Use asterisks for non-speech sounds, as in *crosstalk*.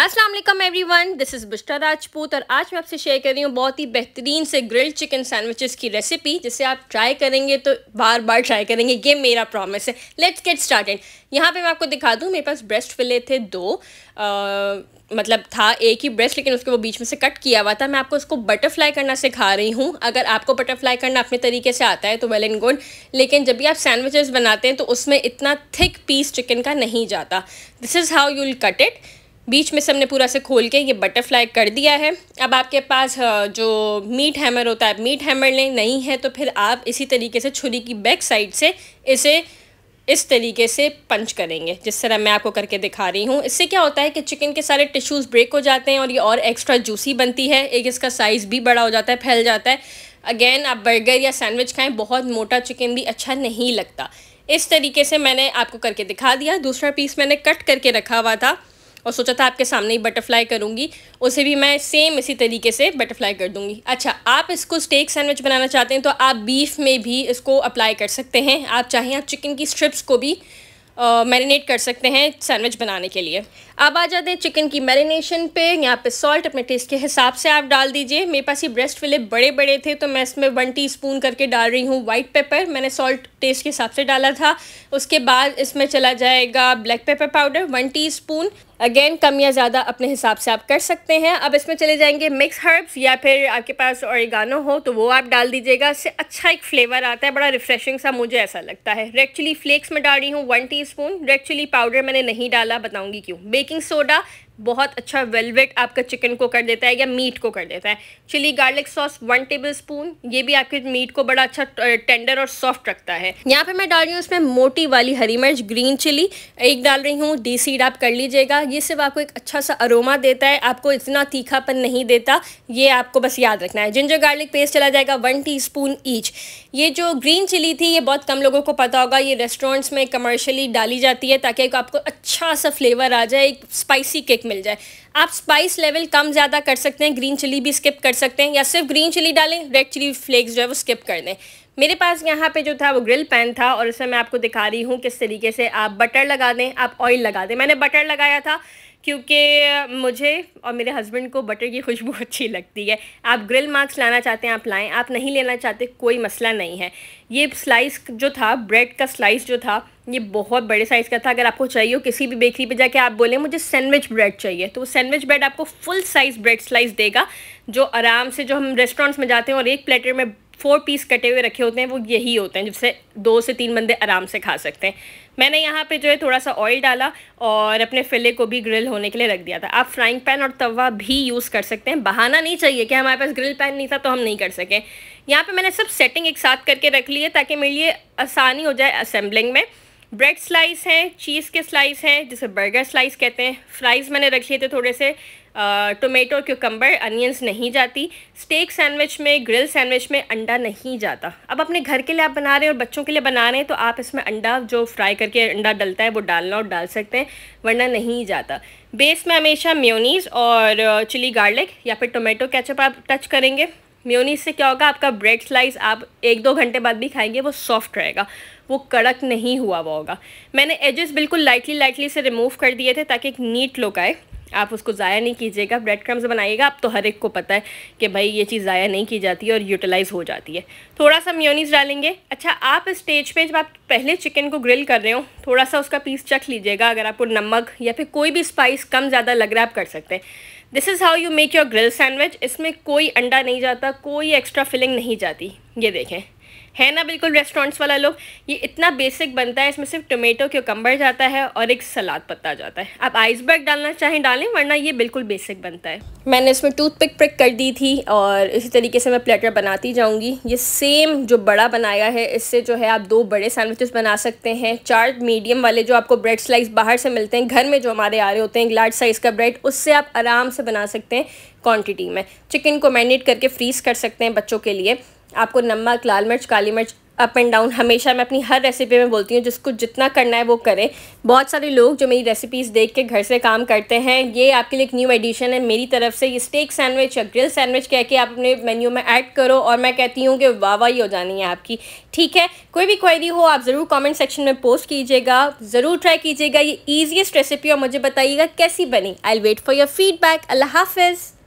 Aslam everyone this is बुश्ता राजपूत और आज मैं आपसे शेयर कर रही हूँ बहुत ही बेहतरीन से ग्रिल्ड चिकन सैंडविचेस की रेसिपी जिसे आप ट्राई करेंगे तो बार बार ट्राई करेंगे ये मेरा प्रॉमिस है लेट्स गेट स्टार्टेड यहाँ पे मैं आपको दिखा दूँ मेरे पास ब्रेस्ट फिले थे दो आ, मतलब था एक ही ब्रेस्ट लेकिन उसके वो बीच में से कट किया हुआ था मैं आपको उसको बटरफ्लाई करना सिखा रही हूँ अगर आपको बटरफ्लाई करना अपने तरीके से आता है तो वेल एंड गुड लेकिन जब भी आप सैंडविचेस बनाते हैं तो उसमें इतना थिक पीस चिकन का नहीं जाता this is how you will cut it बीच में से हमने पूरा से खोल के ये बटरफ्लाई कर दिया है अब आपके पास जो मीट हैमर होता है मीट हैमर लें नहीं है तो फिर आप इसी तरीके से छुरी की बैक साइड से इसे इस तरीके से पंच करेंगे जिस तरह मैं आपको करके दिखा रही हूँ इससे क्या होता है कि चिकन के सारे टिश्यूज़ ब्रेक हो जाते हैं और ये और एक्स्ट्रा जूसी बनती है एक इसका साइज़ भी बड़ा हो जाता है फैल जाता है अगेन आप बर्गर या सैंडविच खाएं बहुत मोटा चिकन भी अच्छा नहीं लगता इस तरीके से मैंने आपको करके दिखा दिया दूसरा पीस मैंने कट करके रखा हुआ था और सोचा था आपके सामने ही बटरफ्लाई करूँगी उसे भी मैं सेम इसी तरीके से बटरफ्लाई कर दूँगी अच्छा आप इसको स्टेक सैंडविच बनाना चाहते हैं तो आप बीफ में भी इसको अप्लाई कर सकते हैं आप चाहें आप चिकन की स्ट्रिप्स को भी मैरिनेट कर सकते हैं सैंडविच बनाने के लिए अब आ जाते हैं चिकन की मैरिनेशन पे यहाँ पे सॉल्ट अपने टेस्ट के हिसाब से आप डाल दीजिए मेरे पास ये ब्रेस्ट फिले बड़े बड़े थे तो मैं इसमें वन टीस्पून करके डाल रही हूँ वाइट पेपर मैंने सॉल्ट टेस्ट के हिसाब से डाला था उसके बाद इसमें चला जाएगा black pepper powder one T again कम या ज़्यादा अपने हिसाब से आप कर सकते हैं अब इसमें चले जाएंगे मिक्स हर्ब्स या फिर आपके पास औरगानो हो तो वो आप डाल दीजिएगा इससे अच्छा एक फ्लेवर आता है बड़ा रिफ्रेशिंग सा मुझे ऐसा लगता है रेड चिली फ्लेक्स में डाल रही हूँ one spoon red chilli powder मैंने नहीं डाला बताऊँगी क्यों बेकिंग सोडा बहुत अच्छा वेलवेट आपका चिकन को कर देता है या मीट को कर देता है chilli garlic sauce one tablespoon ये भी आपके मीट को बड़ा अच्छा टेंडर और सॉफ्ट रखता है यहाँ पे मैं डाल रही हूँ इसमें मोटी वाली हरी मिर्च ग्रीन चिली एक डाल रही हूँ डी सीड आप कर लीजिएगा ये सिर्फ आपको एक अच्छा सा अरोमा देता है आपको इतना तीखापन नहीं देता ये आपको बस याद रखना है जिंजर गार्लिक पेस्ट चला जाएगा वन टी स्पून ईच ये जो ग्रीन चिली थी ये बहुत कम लोगों को पता होगा ये रेस्टोरेंट्स में कमर्शली डाली जाती है ताकि आपको अच्छा सा फ्लेवर आ जाए एक स्पाइसी केक मिल जाए आप स्पाइस लेवल कम ज़्यादा कर सकते हैं ग्रीन चिली भी स्किप कर सकते हैं या सिर्फ ग्रीन चिली डालें रेड चिली फ्लेक्स जो है वो स्किप कर दें मेरे पास यहाँ पे जो था वो ग्रिल पैन था और उसमें मैं आपको दिखा रही हूँ किस तरीके से आप बटर लगा दें आप ऑयल लगा दें मैंने बटर लगाया था क्योंकि मुझे और मेरे हस्बैंड को बटर की खुशबू *laughs* अच्छी लगती है आप ग्रिल मार्क्स लाना चाहते हैं आप लाएं आप नहीं लेना चाहते कोई मसला नहीं है ये स्लाइस जो था ब्रेड का स्लाइस जो था ये बहुत बड़े साइज़ का था अगर आपको चाहिए हो किसी भी बेकरी पे जाके आप बोलें मुझे सैंडविच ब्रेड चाहिए तो वो सैंडविच ब्रेड आपको फुल साइज़ ब्रेड स्लाइस देगा जो आराम से जो हम रेस्टोरेंट्स में जाते हैं और एक प्लेटर में फोर पीस कटे हुए रखे होते हैं वो यही होते हैं जिससे दो से तीन बंदे आराम से खा सकते हैं मैंने यहाँ पे जो है थोड़ा सा ऑयल डाला और अपने फिले को भी ग्रिल होने के लिए रख दिया था आप फ्राइंग पैन और तवा भी यूज़ कर सकते हैं बहाना नहीं चाहिए कि हमारे पास ग्रिल पैन नहीं था तो हम नहीं कर सकें यहाँ पर मैंने सब सेटिंग एक साथ करके रख ली है ताकि मेरे लिए आसानी हो जाए असम्बलिंग में ब्रेड स्लाइस हैं चीज़ के स्लाइस हैं जिसे बर्गर स्लाइस कहते हैं फ्राइज़ मैंने रख लिए थे थोड़े से टोमेटो क्यूकम्बर अनियंस नहीं जाती स्टेक सैंडविच में ग्रिल सैंडविच में अंडा नहीं जाता अब अपने घर के लिए आप बना रहे हैं और बच्चों के लिए बना रहे हैं तो आप इसमें अंडा जो फ्राई करके अंडा डलता है वो डालना और डाल सकते हैं वरना नहीं जाता बेस में हमेशा म्योनीस और चिली गार्लिक या फिर टोमेटो कैचअप आप टच करेंगे म्योनीस से क्या होगा आपका ब्रेड स्लाइस आप एक दो घंटे बाद भी खाएंगे वो सॉफ्ट रहेगा वो कड़क नहीं हुआ हुआ होगा मैंने एजेस बिल्कुल लाइटली लाइटली से रिमूव कर दिए थे ताकि एक नीट लुक आए आप उसको ज़ाया नहीं कीजिएगा ब्रेड क्रम्स बनाइएगा आप तो हर एक को पता है कि भाई ये चीज़ ज़ाया नहीं की जाती है और यूटिलाइज़ हो जाती है थोड़ा सा म्योनीस डालेंगे अच्छा आप स्टेज पे जब आप पहले चिकन को ग्रिल कर रहे हो थोड़ा सा उसका पीस चख लीजिएगा अगर आपको नमक या फिर कोई भी स्पाइस कम ज़्यादा लग रहा है आप कर सकते हैं this is how you make your grill sandwich इसमें कोई अंडा नहीं जाता कोई एक्स्ट्रा फिलिंग नहीं जाती ये देखें है ना बिल्कुल रेस्टोरेंट्स वाला लोग ये इतना बेसिक बनता है इसमें सिर्फ टोमेटो के कम्बर जाता है और एक सलाद पत्ता जाता है आप आइसबर्ग डालना चाहें डालें वरना ये बिल्कुल बेसिक बनता है मैंने इसमें टूथ पिक प्रिक कर दी थी और इसी तरीके से मैं प्लेटर बनाती जाऊँगी ये सेम जो बड़ा बनाया है इससे जो है आप दो बड़े सैंडविचेस बना सकते हैं चार मीडियम वाले जो आपको ब्रेड स्लाइस बाहर से मिलते हैं घर में जो हमारे आ रहे होते हैं लार्ज साइज़ का ब्रेड उससे आप आराम से बना सकते हैं क्वांटिटी में चिकन को मैरिनेट करके फ्रीज़ कर सकते हैं बच्चों के लिए आपको नमक लाल मिर्च काली मिर्च अप एंड डाउन हमेशा मैं अपनी हर रेसिपी में बोलती हूँ जिसको जितना करना है वो करें बहुत सारे लोग जो मेरी रेसिपीज़ देख के घर से काम करते हैं ये आपके लिए एक न्यू एडिशन है मेरी तरफ से ये स्टेक सैंडविच या ग्रिल सैंडविच कह के आप अपने मेन्यू में ऐड करो और मैं कहती हूँ कि वाह ही हो जानी है आपकी ठीक है कोई भी क्वेरी हो आप ज़रूर कॉमेंट सेक्शन में पोस्ट कीजिएगा ज़रूर ट्राई कीजिएगा ये ईजिएस्ट रेसिपी और मुझे बताइएगा कैसी बनी I wait for your feedback अल्लाह हाफिज़